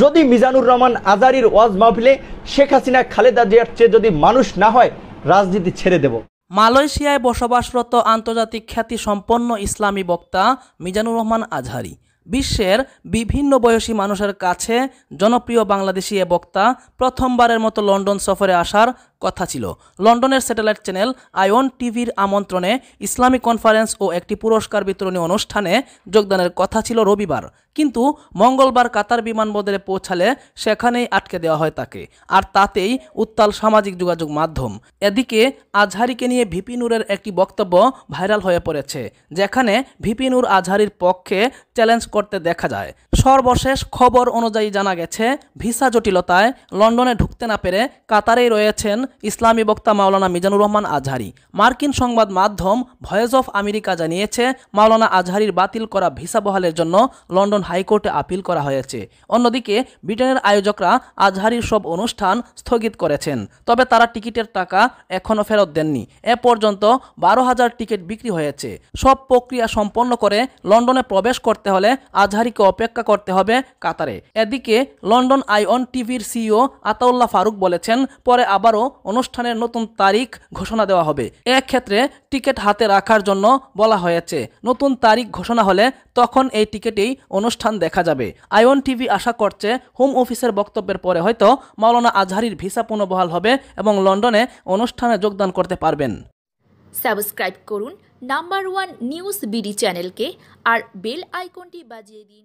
যদি মিজানুর রহমান আজারির ওয়াজ মাহফিলে শেখ হাসিনা খালেদা জিয়ার চেয়ে যদি মানুষ না হয় রাজনীতি ছেড়ে দেব মালয়েশিয়ায় বসবাসরত আন্তর্জাতিক খ্যাতি সম্পন্ন ইসলামী বক্তা মিজানুর রহমান আজহারি বিশ্বের বিভিন্ন বয়সী মানুষের কাছে জনপ্রিয় বাংলাদেশি এ বক্তা প্রথমবারের মতো লন্ডন সফরে আসার কথা ছিল লন্ডনের স্যাটেলাইট চ্যানেল আয়ন টিভির আমন্ত্রণে ইসলামিক কনফারেন্স ও একটি পুরস্কার বিতরণী অনুষ্ঠানে যোগদানের কথা ছিল রবিবার কিন্তু মঙ্গলবার কাতার বিমানবন্দরে পৌঁছালে সেখানেই আটকে দেওয়া হয় তাকে আর তাতেই উত্তাল সামাজিক যোগাযোগ মাধ্যম এদিকে আজহারিকে নিয়ে ভিপি একটি বক্তব্য ভাইরাল হয়ে পড়েছে যেখানে ভিপি নূর আজহারির পক্ষে চ্যালেঞ্জ করতে দেখা যায় সর্বশেষ খবর অনুযায়ী জানা গেছে ভিসা জটিলতায় লন্ডনে ঢুকতে না পেরে কাতারেই রয়েছেন ইসলামী বক্তা মাওলানা মিজানুর রহমান আজহারি মার্কিন সংবাদ মাধ্যম ভয়েস অফ আমেরিকা জানিয়েছে মাওলানা আজহারির বাতিল করা ভিসা বহালের জন্য লন্ডন হাইকোর্টে আপিল করা হয়েছে অন্যদিকে ব্রিটেনের আয়োজকরা আজহারির সব অনুষ্ঠান স্থগিত করেছেন তবে তারা টিকিটের টাকা এখনও ফেরত দেননি এ পর্যন্ত বারো হাজার টিকিট বিক্রি হয়েছে সব প্রক্রিয়া সম্পন্ন করে লন্ডনে প্রবেশ করতে হলে আজহারিকে অপেক্ষা করতে হবে কাতারে এদিকে লন্ডন আইঅন টিভির সিইও আতাউল্লাহ ফারুক বলেছেন পরে আবারও অনুষ্ঠানের নতুন তারিখ ঘোষণা দেওয়া হবে ক্ষেত্রে টিকিট হাতে রাখার জন্য বলা হয়েছে নতুন তারিখ ঘোষণা হলে তখন এই টিকিটেই অনুষ্ঠান দেখা যাবে আইওন টিভি আশা করছে হোম অফিসের বক্তব্যের পরে হয়তো মাওলানা আজহারির ভিসা পুনঃবহাল হবে এবং লন্ডনে অনুষ্ঠানে যোগদান করতে পারবেন সাবস্ক্রাইব করুন নাম্বার ওয়ান নিউজ বিডি চ্যানেলকে আর বেল আইকনটি বাজিয়ে দিন